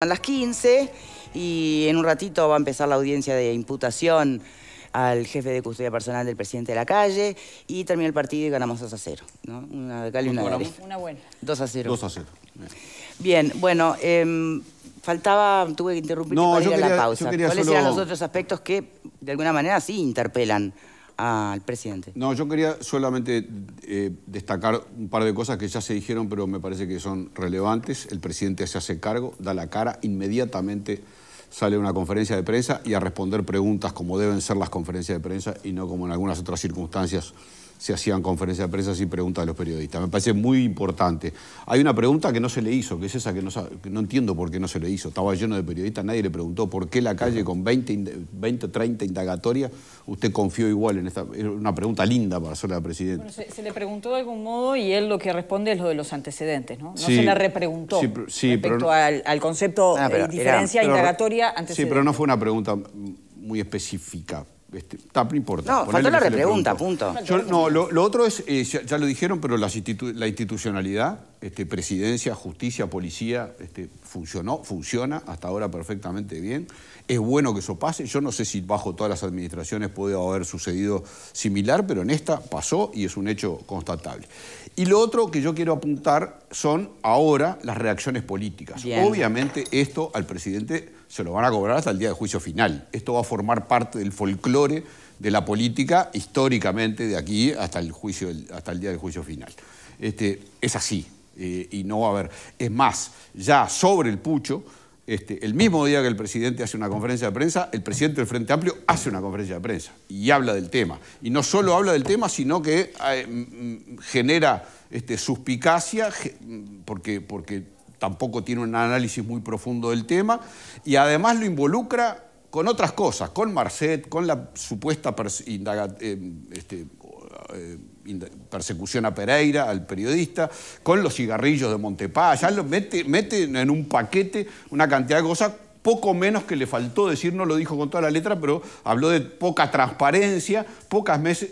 Son las 15 y en un ratito va a empezar la audiencia de imputación al jefe de custodia personal del presidente de la calle y termina el partido y ganamos 2 a 0. ¿no? Una Cali una buena. 2 a 0. 2 a 0. Bien, bueno, em, faltaba, tuve que interrumpir no, para ir a la pausa. Yo ¿Cuáles solo... eran los otros aspectos que de alguna manera sí interpelan? al presidente. No, yo quería solamente eh, destacar un par de cosas que ya se dijeron, pero me parece que son relevantes. El presidente se hace cargo, da la cara, inmediatamente sale a una conferencia de prensa y a responder preguntas como deben ser las conferencias de prensa y no como en algunas otras circunstancias se hacían conferencias de prensa y preguntas de los periodistas. Me parece muy importante. Hay una pregunta que no se le hizo, que es esa que no, no entiendo por qué no se le hizo. Estaba lleno de periodistas, nadie le preguntó por qué la calle con 20, 20 30 indagatorias, usted confió igual en esta... una pregunta linda para hacerle al presidente. Bueno, se, le preguntó de algún modo y él lo que responde es lo de los antecedentes, ¿no? No se le repreguntó respecto al, concepto ah, de diferencia indagatoria antecedente. Sí, pero no fue una pregunta muy específica. Este, no importa. No, faltó la repregunta, punto. no, lo, otro es, eh, ya, lo dijeron, pero la institucionalidad, este, presidencia, justicia, policía, este, funcionó, funciona hasta ahora perfectamente bien. Es bueno que eso pase. Yo no sé si bajo todas las administraciones puede haber sucedido similar, pero en esta pasó y es un hecho constatable. Y lo otro que yo quiero apuntar son ahora las reacciones políticas. Obviamente esto al presidente se lo van a cobrar hasta el día de juicio final. Esto va a formar parte del folclore de la política históricamente de aquí hasta el, juicio, hasta el día del juicio final. Este, es así eh, y no va a haber. Es más, ya sobre el pucho, este, el mismo día que el presidente hace una conferencia de prensa, el presidente del Frente Amplio hace una conferencia de prensa y habla del tema. Y no solo habla del tema, sino que eh, genera este, suspicacia porque, porque tampoco tiene un análisis muy profundo del tema, y además lo involucra con otras cosas, con Marcet, con la supuesta em, este, eh, persecución a Pereira, al periodista, con los cigarrillos de Montepas, ya lo mete, en un paquete una cantidad de cosas poco menos que le faltó decir, no lo dijo con toda la letra, pero habló de poca transparencia, pocas meses,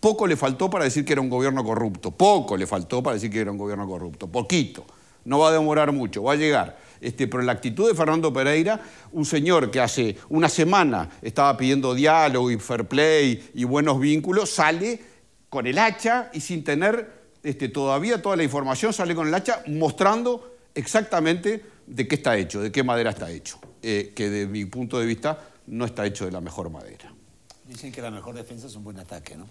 poco le faltó para decir que era un gobierno corrupto, poco le faltó para decir que era un gobierno corrupto, poquito no va a demorar mucho, va a llegar. Este, pero la actitud de Fernando Pereira, un señor que hace una semana estaba pidiendo diálogo y fair play y buenos vínculos, sale con el hacha y sin tener este, todavía toda la información, sale con el hacha mostrando exactamente de qué está hecho, de qué madera está hecho, eh, que de mi punto de vista no está hecho de la mejor madera. Dicen que la mejor defensa es un buen ataque, ¿no?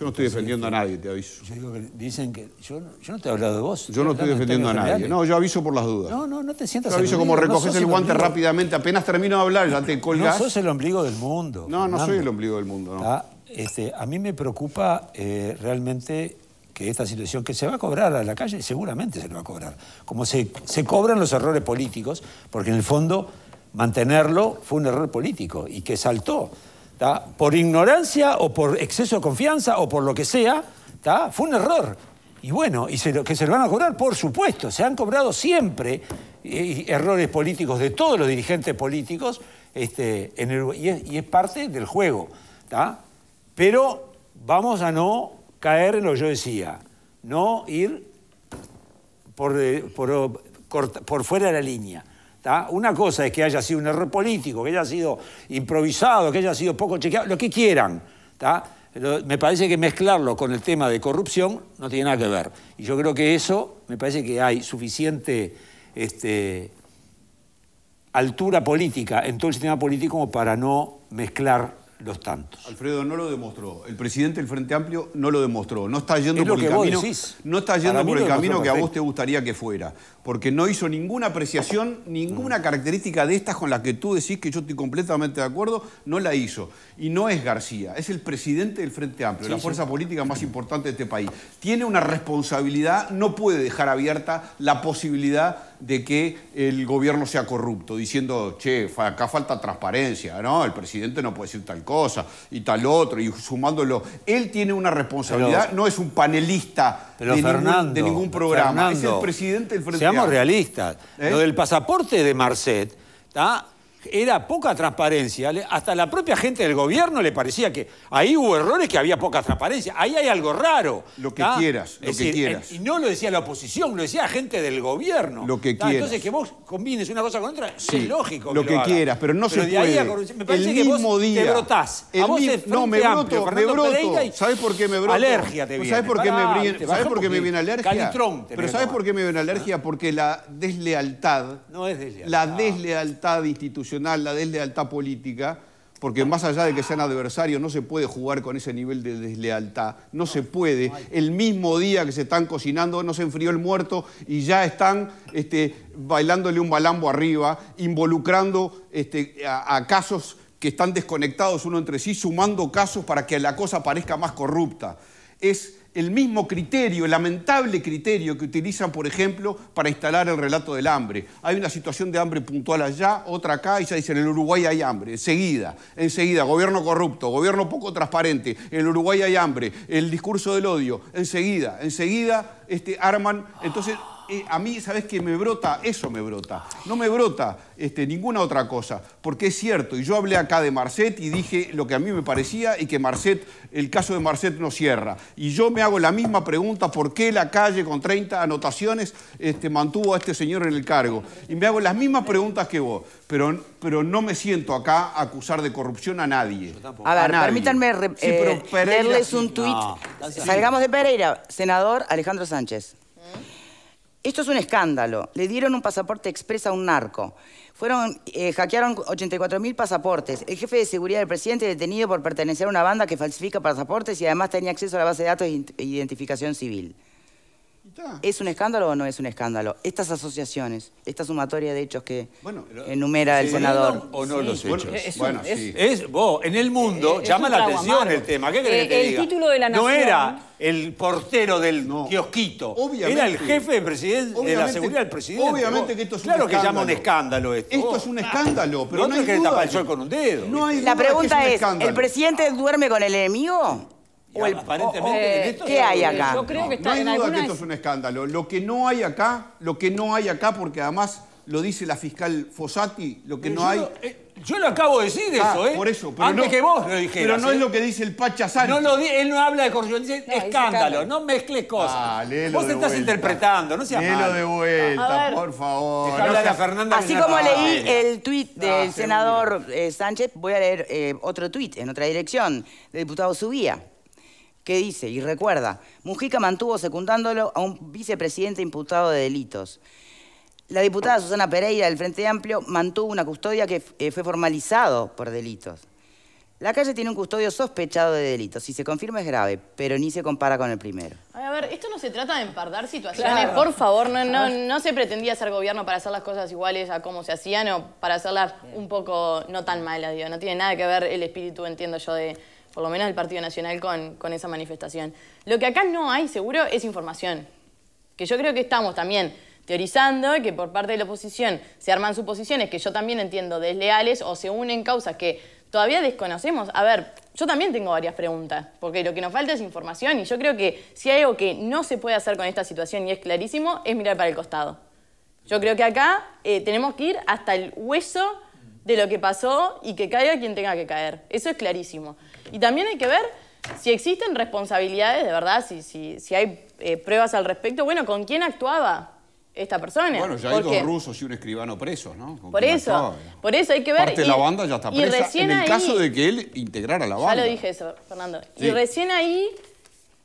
Yo no estoy defendiendo a este, nadie, te aviso. Yo digo que dicen que. Yo, no te he hablado de vos. Yo no estoy defendiendo a nadie. No, yo aviso por las dudas. No, no, no te sientas. Yo aviso como recoges el guante rápidamente, apenas termino de hablar, ya te colgas. No sos el ombligo del mundo. No, no soy el ombligo del mundo, no. Ah, este, a mí me preocupa eh, realmente que esta situación que se va a cobrar a la calle, seguramente se lo va a cobrar. Como se, cobran los errores políticos, porque en el fondo mantenerlo fue un error político y que saltó por ignorancia o por exceso de confianza o por lo que sea, fue un error. Y bueno, y se lo, que se lo van a cobrar, por supuesto, se han cobrado siempre eh, errores políticos de todos los dirigentes políticos este, y, es, parte del juego. Pero vamos a no caer en lo que yo decía, no ir por, eh, por fuera de la línea. Una cosa es que haya sido un error político, que haya sido improvisado, que haya sido poco chequeado, lo que quieran. Me parece que mezclarlo con el tema de corrupción no tiene nada que ver. Y yo creo que eso, me parece que hay suficiente este, altura política en todo el sistema político para no mezclar los tantos. Alfredo no lo demostró. El presidente del Frente Amplio no lo demostró. No está yendo por el camino. No está por el camino que a vos te gustaría que fuera porque no hizo ninguna apreciación, ninguna mm. característica de estas con las que tú decís que yo estoy completamente de acuerdo, no la hizo. Y no es García, es el presidente del Frente Amplio, la fuerza política más importante de este país. Tiene una responsabilidad, no puede dejar abierta la posibilidad de que el gobierno sea corrupto, diciendo, che, acá falta transparencia, ¿no? El presidente no puede decir tal cosa y tal otro, y sumándolo. Él tiene una responsabilidad, no es un panelista de, ningún, programa, es el presidente del Frente Amplio realistas. Lo ¿Eh? del pasaporte de Marcet, está era poca transparencia. Hasta la propia gente del gobierno le parecía que ahí hubo errores que había poca transparencia. Ahí hay algo raro. Lo que quieras, lo que eh, quieras. Y no lo decía la oposición, lo decía gente del gobierno. Lo que quieras. Entonces que vos combines una cosa con otra es lógico. Lo que, lo quieras, pero no se puede. me parece el que mismo día, te brotás. a vos no, me amplio, me broto. sabes por qué me broto? Alergia te viene. sabes por qué me, viene alergia? Pero sabes por qué me viene alergia? Porque la deslealtad, no es deslealtad. la deslealtad institucional la deslealtad política, porque más allá de que sean adversarios, no se puede jugar con ese nivel de deslealtad, no se puede. El mismo día que se están cocinando, no se enfrió el muerto y ya están este, bailándole un balambo arriba, involucrando este, a, a casos que están desconectados uno entre sí, sumando casos para que la cosa parezca más corrupta. Es el mismo criterio, el lamentable criterio que utilizan, por ejemplo, para instalar el relato del hambre. Hay una situación de hambre puntual allá, otra acá, y ya dicen, en el Uruguay hay hambre, enseguida, enseguida, gobierno corrupto, gobierno poco transparente, en el Uruguay hay hambre, el discurso del odio, enseguida, enseguida este, arman. Entonces, eh, a mí, ¿sabes qué? Me brota, eso me brota. No me brota este, ninguna otra cosa, porque es cierto. Y yo hablé acá de Marcet y dije lo que a mí me parecía y que Marcet, el caso de Marcet no cierra. Y yo me hago la misma pregunta, ¿por qué la calle con 30 anotaciones este, mantuvo a este señor en el cargo? Y me hago las mismas preguntas que vos, pero, pero no me siento acá a acusar de corrupción a nadie. A ver, permítanme eh, leerles un tuit. Salgamos de Pereira, senador Alejandro Sánchez. Esto es un escándalo. Le dieron un pasaporte expresa a un narco. Fueron, eh, hackearon 84.000 pasaportes. El jefe de seguridad del presidente detenido por pertenecer a una banda que falsifica pasaportes y además tenía acceso a la base de datos de identificación civil. ¿Es un escándalo o no es un escándalo? Estas asociaciones, esta sumatoria de hechos que enumera el senador. O no los hechos. Bueno, sí. en el mundo, eh, llama la atención el tema. ¿Qué crees eh, que te el Título de la nación, no era el portero del kiosquito. era el jefe de, la seguridad del presidente. Obviamente que esto es claro escándalo. Claro que llama un escándalo esto. Esto es un escándalo, pero no, hay duda. que tapar el sol con un dedo. la pregunta es, ¿el presidente duerme con el enemigo? ¿Qué hay acá? no, hay duda que esto es un escándalo. Lo que no hay acá, lo que no hay acá, porque además lo dice la fiscal Fossati, lo que no hay... Eh, yo lo acabo de decir ah, eso, ¿eh? Por eso, Antes que vos lo dijeras. Pero no es ¿eh? lo que dice el Pacha él no habla de corrupción, dice escándalo, no mezcles cosas. Ah, vos te estás interpretando, no seas malo. de vuelta, por favor. Así como leí el tuit del senador eh, Sánchez, voy a leer otro tuit en otra dirección, del diputado Subía que dice, y recuerda, Mujica mantuvo secundándolo a un vicepresidente imputado de delitos. La diputada Susana Pereira del Frente Amplio mantuvo una custodia que eh, fue formalizado por delitos. La calle tiene un custodio sospechado de delitos. Si se confirma es grave, pero ni se compara con el primero. A ver, esto no se trata de empardar situaciones. Por favor, no, se pretendía hacer gobierno para hacer las cosas iguales a como se hacían o para hacerlas un poco no tan malas. Digo. No tiene nada que ver el espíritu, entiendo yo, de, por lo menos el Partido Nacional, con, con esa manifestación. Lo que acá no hay, seguro, es información. Que yo creo que estamos también teorizando que por parte de la oposición se arman suposiciones que yo también entiendo desleales o se unen causas que todavía desconocemos. A ver, yo también tengo varias preguntas, porque lo que nos falta es información y yo creo que si hay algo que no se puede hacer con esta situación y es clarísimo, es mirar para el costado. Yo creo que acá eh, tenemos que ir hasta el hueso de lo que pasó y que caiga quien tenga que caer. Eso es clarísimo. Y también hay que ver si existen responsabilidades, de verdad, si, si hay eh, pruebas al respecto. Bueno, ¿con quién actuaba? esta persona. Bueno, ya hay dos rusos y un escribano presos, ¿no? Por eso, por eso hay que ver... Parte de la banda ya está presa en el caso de que él integrara la banda. Ya lo dije eso, Fernando. Y recién ahí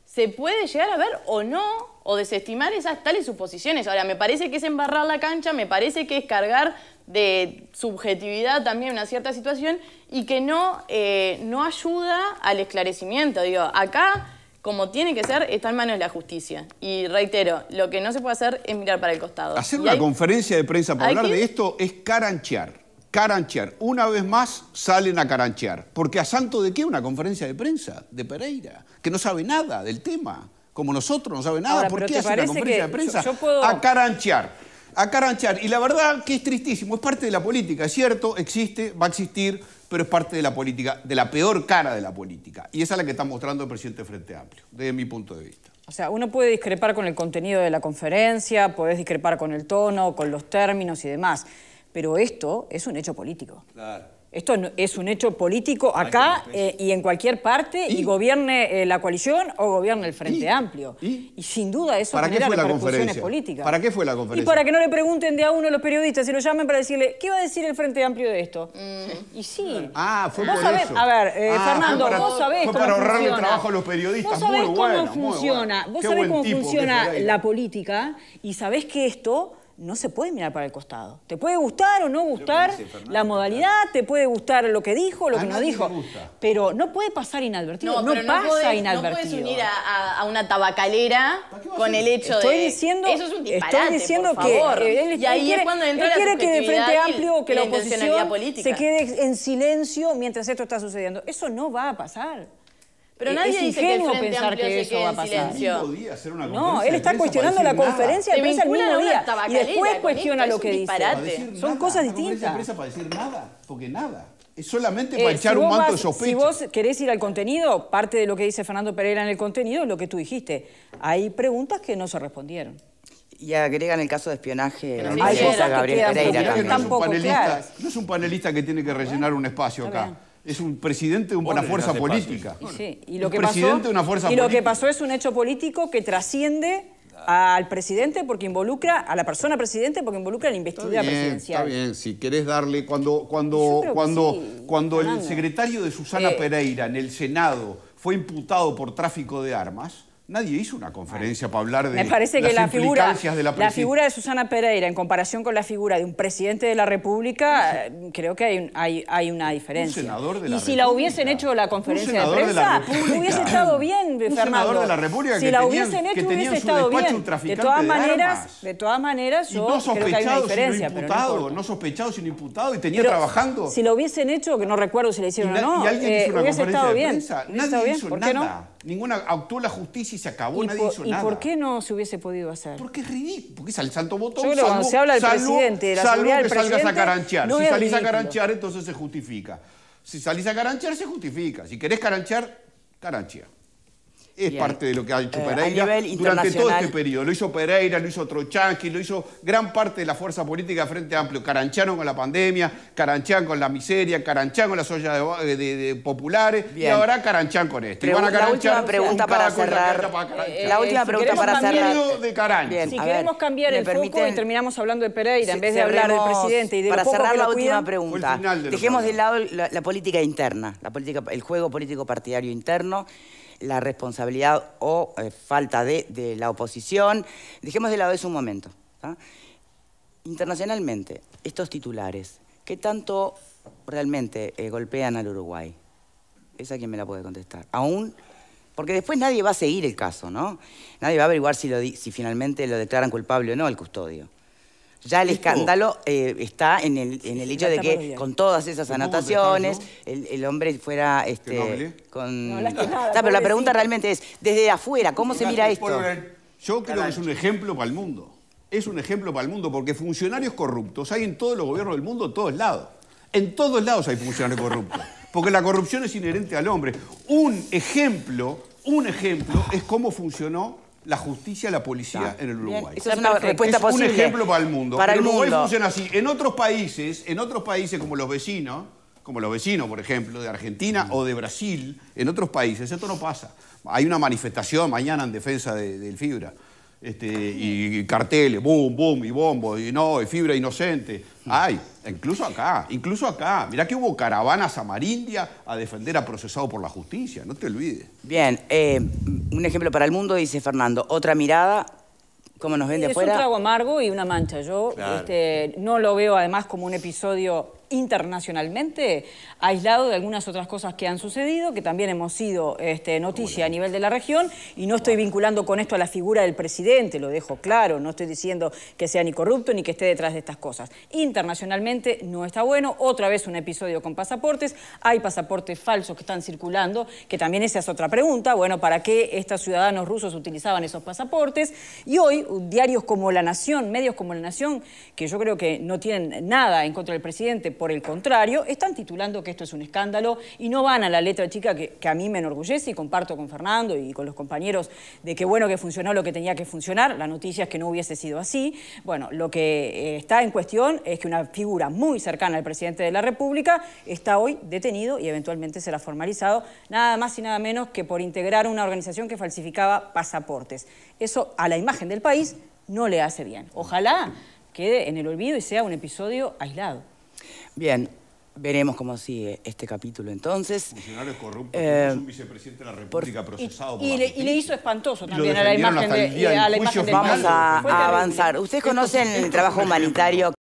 se puede llegar a ver o no, o desestimar esas tales suposiciones. Ahora, me parece que es embarrar la cancha, me parece que es cargar de subjetividad también una cierta situación y que no, eh, no ayuda al esclarecimiento. Digo, acá, como tiene que ser, está en manos de la justicia. Y reitero, lo que no se puede hacer es mirar para el costado. Hacer una conferencia de prensa para hablar de esto es caranchear. Caranchear. Una vez más salen a caranchear. Porque a santo de qué una conferencia de prensa de Pereira, que no sabe nada del tema como nosotros, no sabe nada. ¿Por qué hace una conferencia de prensa? A caranchear a caranchar. Y la verdad que es tristísimo, es parte de la política, es cierto, existe, va a existir, pero es parte de la política, de la peor cara de la política. Y esa es la que está mostrando el presidente Frente Amplio, desde mi punto de vista. O sea, uno puede discrepar con el contenido de la conferencia, podés discrepar con el tono, con los términos y demás, pero esto es un hecho político. Claro. Esto es un hecho político acá eh, y en cualquier parte, y, gobierne eh, la coalición o gobierne el Frente Amplio. ¿Y? sin duda eso ¿Para genera qué fue la conferencia? políticas. ¿Para qué fue la conferencia? Y para que no le pregunten de a uno los periodistas, sino lo llamen para decirle, ¿qué va a decir el Frente Amplio de esto? Mm. Y sí. Ah, fue por eso. A ver, eh, ah, Fernando, vos sabés para ahorrarle trabajo a los periodistas. Vos sabés muy cómo funciona, vos sabés cómo funciona la política y sabés que esto no se puede mirar para el costado. Te puede gustar o no gustar la modalidad, te puede gustar lo que dijo, lo que no dijo, pero no puede pasar inadvertido. No, pasa inadvertido. No puedes unir a, una tabacalera con el hecho estoy de... Diciendo, Eso es un disparate, Estoy diciendo que Él, quiere, cuando entra la que el Frente Amplio que la, oposición se quede en silencio mientras esto está sucediendo. Eso no va a pasar. Pero eh, nadie es ingenuo pensar que eso va a pasar. no, él está cuestionando la conferencia de mismo día y después cuestiona lo que dice. Son cosas distintas. No empresa para decir nada, porque nada. Es solamente eh, para echar un manto de sospecha. Si vos querés ir al contenido, parte de lo que dice Fernando Pereira en el contenido es lo que tú dijiste. Hay preguntas que no se respondieron. Y agregan el caso de espionaje Pereira. no es un panelista que tiene que rellenar un espacio acá es un presidente de una fuerza política. Y, lo, que pasó, una que pasó es un hecho político que trasciende al presidente porque involucra, a la persona presidente porque involucra la investidura bien, presidencial. Está bien, si querés darle, cuando, cuando, cuando, cuando el secretario de Susana eh. Pereira en el Senado fue imputado por tráfico de armas, Nadie hizo una conferencia para hablar de Me parece que las la figura, de la, la figura de Susana Pereira en comparación con la figura de un presidente de la República, eh, creo que hay, hay, una diferencia. Un senador de la y si la hubiesen hecho la conferencia de prensa, hubiese estado bien, un senador de la República que si la hubiesen hecho, hubiese estado bien. De todas maneras, de todas maneras, yo no creo que hay diferencia. imputado, no, sospechado sino imputado y tenía trabajando. Si lo hubiesen hecho, que no recuerdo si le hicieron o no, y alguien eh, hizo una hubiese estado bien. Nadie hizo nada. Ninguna actuó la justicia y se acabó, nadie ¿y nada. ¿Y por qué no se hubiese podido hacer? Porque es ridículo, porque es el santo botón. cuando se habla del presidente, de la salvo que salgas a caranchear. si salís a caranchear, entonces se justifica. Si salís a caranchear, se justifica. Si querés caranchear, caranchea. Es parte de lo que ha hecho eh, Pereira durante todo este periodo. Lo hizo Pereira, lo hizo Trochansky, lo hizo gran parte de la fuerza política de Frente Amplio. Carancharon con la pandemia, Caranchán con la miseria, Caranchan con las ollas de, populares y ahora Caranchan con esto. Eh, la última eh, pregunta para cerrar. la última pregunta para cerrar. si queremos cambiar el foco y terminamos hablando de Pereira en vez de hablar del presidente y de Para cerrar la última pregunta. Dejemos de lado la, política interna, la política, el juego político partidario interno la responsabilidad o eh, falta de, la oposición. Dejemos de lado eso un momento. Internacionalmente, estos titulares, ¿qué tanto realmente eh, golpean al Uruguay? Esa quien me la puede contestar. Aún, porque después nadie va a seguir el caso, ¿no? Nadie va a averiguar si, lo, si finalmente lo declaran culpable o no al custodio. Ya el escándalo eh, está en el, en el hecho de que con todas esas anotaciones el, hombre fuera... Este, con... No, pero la pregunta realmente es, desde afuera, ¿cómo se mira esto? Yo creo que es un ejemplo para el mundo. Es un ejemplo para el mundo porque funcionarios corruptos hay en todos los gobiernos del mundo, en todos lados. En todos lados hay funcionarios corruptos. Porque la corrupción es inherente al hombre. Un ejemplo, un ejemplo es cómo funcionó la justicia, la policía en el Uruguay. Esa es una respuesta un ejemplo para el mundo. el, Uruguay funciona así. En otros países, en otros países como los vecinos, como los vecinos, por ejemplo, de Argentina o de Brasil, en otros países esto no pasa. Hay una manifestación mañana en defensa del Fibra. Este, y carteles, boom, boom, y bombo, y no, y fibra inocente. Ay, incluso acá, incluso acá. Mirá que hubo caravanas a a defender a procesado por la justicia, no te olvides. Bien, eh, un ejemplo para el mundo, dice Fernando. Otra mirada, como nos ven de es afuera. Es un trago amargo y una mancha. Yo este, no lo veo además como un episodio internacionalmente, aislado de algunas otras cosas que han sucedido, que también hemos sido este, noticia a nivel de la región, y no estoy vinculando con esto a la figura del presidente, lo dejo claro, no estoy diciendo que sea ni corrupto ni que esté detrás de estas cosas. Internacionalmente no está bueno, otra vez un episodio con pasaportes, hay pasaportes falsos que están circulando, que también esa es otra pregunta, bueno, ¿para qué estos ciudadanos rusos utilizaban esos pasaportes? Y hoy diarios como La Nación, medios como La Nación, que yo creo que no tienen nada en contra del presidente, por el contrario, están titulando que esto es un escándalo y no van a la letra chica que, a mí me enorgullece y comparto con Fernando y con los compañeros de que bueno que funcionó lo que tenía que funcionar. La noticia es que no hubiese sido así. Bueno, lo que eh, está en cuestión es que una figura muy cercana al presidente de la República está hoy detenido y eventualmente será formalizado, nada más y nada menos que por integrar una organización que falsificaba pasaportes. Eso a la imagen del país no le hace bien. Ojalá quede en el olvido y sea un episodio aislado. Bien, veremos cómo sigue este capítulo entonces. Funcionarios corruptos, eh, un vicepresidente de la República procesado. por y, le, y, le, hizo espantoso también a la imagen de, eh, a la imagen Vamos a, a avanzar. Ustedes conocen el trabajo humanitario.